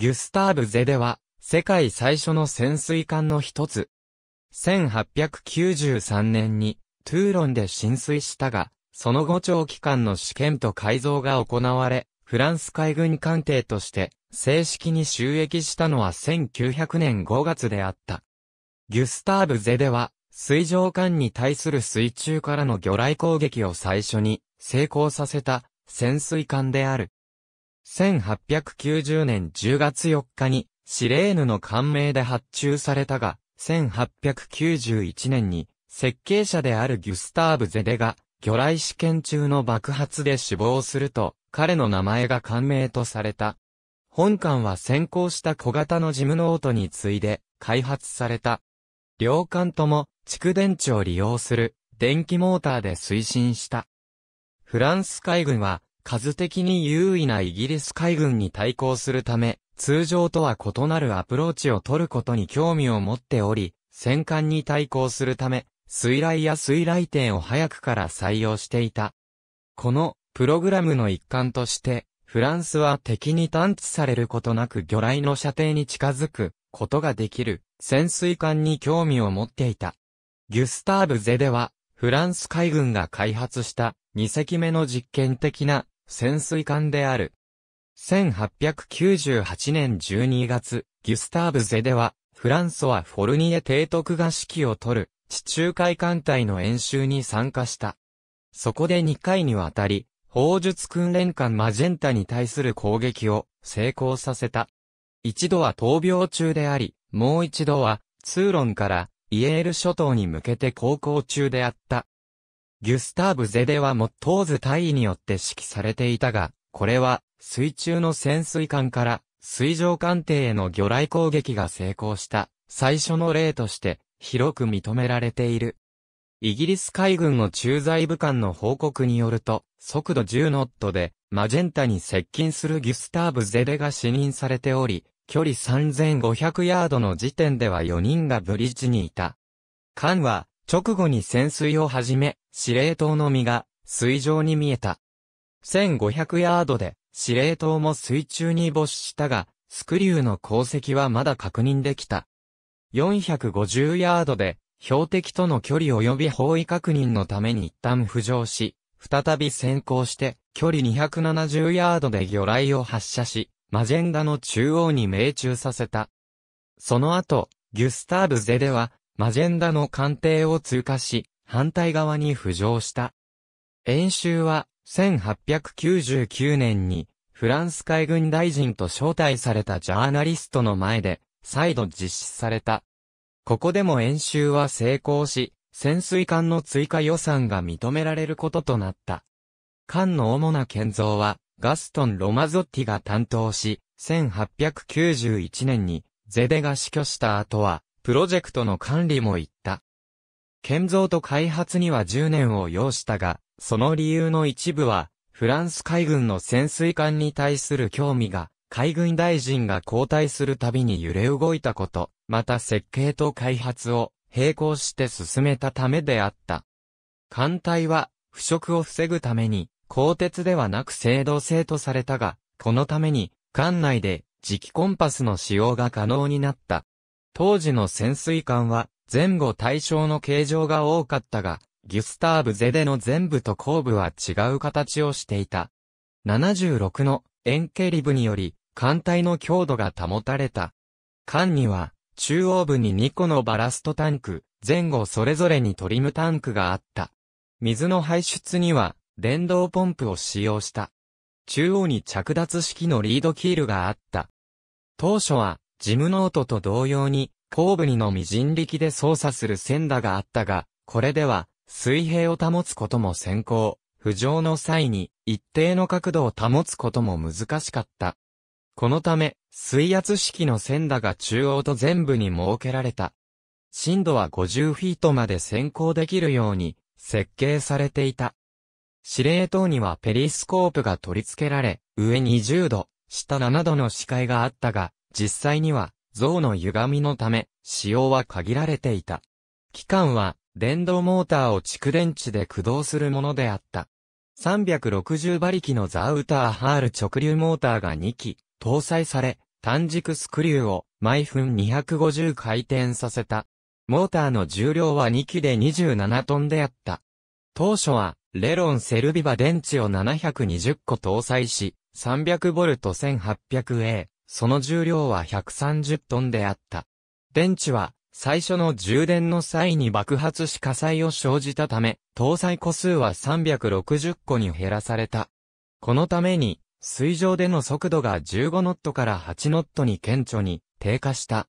ギュスターブ・ゼデは、世界最初の潜水艦の一つ。1893年に、トゥーロンで浸水したが、その後長期間の試験と改造が行われ、フランス海軍艦艇として、正式に収益したのは1900年5月であった。ギュスターブ・ゼデは、水上艦に対する水中からの魚雷攻撃を最初に成功させた潜水艦である。1890年10月4日に、シレーヌの官名で発注されたが、1891年に、設計者であるギュスターブ・ゼデが、魚雷試験中の爆発で死亡すると、彼の名前が官名とされた。本館は先行した小型のジムノートに次いで開発された。両館とも蓄電池を利用する電気モーターで推進した。フランス海軍は数的に優位なイギリス海軍に対抗するため、通常とは異なるアプローチを取ることに興味を持っており、戦艦に対抗するため、水雷や水雷艇を早くから採用していた。この、プログラムの一環として、フランスは敵に探知されることなく魚雷の射程に近づくことができる潜水艦に興味を持っていた。ギュスターブ・ゼでは、フランス海軍が開発した2隻目の実験的な潜水艦である。1898年12月、ギュスターブ・ゼデは、フランソワ・フォルニエ提督が指揮を取る、地中海艦隊の演習に参加した。そこで2回にわたり、砲術訓練艦マジェンタに対する攻撃を成功させた。一度は闘病中であり、もう一度は、ツーロンからイエール諸島に向けて航行中であった。ギュスターブ・ゼデはモットーズ大尉によって指揮されていたが、これは水中の潜水艦から水上艦艇への魚雷攻撃が成功した最初の例として広く認められている。イギリス海軍の駐在部官の報告によると、速度10ノットで、マジェンタに接近するギュスターブ・ゼデが死任されており、距離3500ヤードの時点では4人がブリッジにいた。艦は、直後に潜水を始め、司令塔の実が水上に見えた。1500ヤードで司令塔も水中に没したが、スクリューの功績はまだ確認できた。450ヤードで標的との距離及び方位確認のために一旦浮上し、再び先行して距離270ヤードで魚雷を発射し、マジェンダの中央に命中させた。その後、ギュスターブゼでは、マジェンダの艦艇を通過し、反対側に浮上した。演習は、1899年に、フランス海軍大臣と招待されたジャーナリストの前で、再度実施された。ここでも演習は成功し、潜水艦の追加予算が認められることとなった。艦の主な建造は、ガストン・ロマゾッティが担当し、1891年に、ゼデが死去した後は、プロジェクトの管理も行った。建造と開発には10年を要したが、その理由の一部は、フランス海軍の潜水艦に対する興味が、海軍大臣が交代するたびに揺れ動いたこと、また設計と開発を並行して進めたためであった。艦隊は、腐食を防ぐために、鋼鉄ではなく制度制とされたが、このために、艦内で磁気コンパスの使用が可能になった。当時の潜水艦は、前後対称の形状が多かったが、ギュスターブ・ゼデの全部と後部は違う形をしていた。76の円形リブにより、艦隊の強度が保たれた。艦には、中央部に2個のバラストタンク、前後それぞれにトリムタンクがあった。水の排出には、電動ポンプを使用した。中央に着脱式のリードキールがあった。当初は、ジムノートと同様に、後部にのみ人力で操作する線打があったが、これでは、水平を保つことも先行、浮上の際に、一定の角度を保つことも難しかった。このため、水圧式の線打が中央と全部に設けられた。深度は50フィートまで先行できるように設計されていた。司令塔にはペリスコープが取り付けられ、上20度、下7度の視界があったが、実際には像の歪みのため、使用は限られていた。機関は、電動モーターを蓄電池で駆動するものであった。360馬力のザウターハール直流モーターが2機、搭載され、単軸スクリューを毎分250回転させた。モーターの重量は2機で27トンであった。当初は、レロンセルビバ電池を720個搭載し、300V 1800A、その重量は130トンであった。電池は、最初の充電の際に爆発し火災を生じたため、搭載個数は360個に減らされた。このために、水上での速度が15ノットから8ノットに顕著に低下した。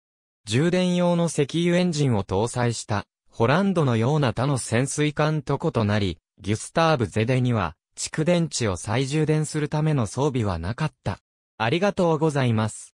充電用の石油エンジンを搭載した、ホランドのような他の潜水艦と異なり、ギュスターブ・ゼデには、蓄電池を再充電するための装備はなかった。ありがとうございます。